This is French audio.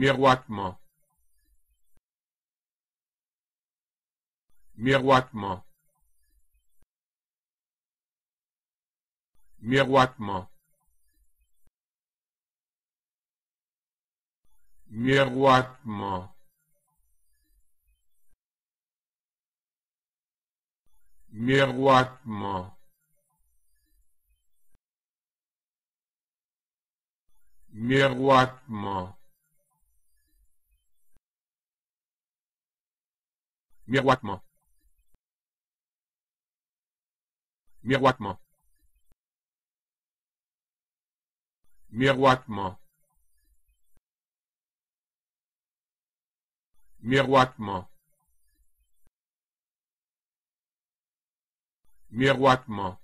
miroitement miroitement miroitement miroitement miroitement miroitement Miroitement. Miroitement. Miroitement. Miroitement. Miroitement.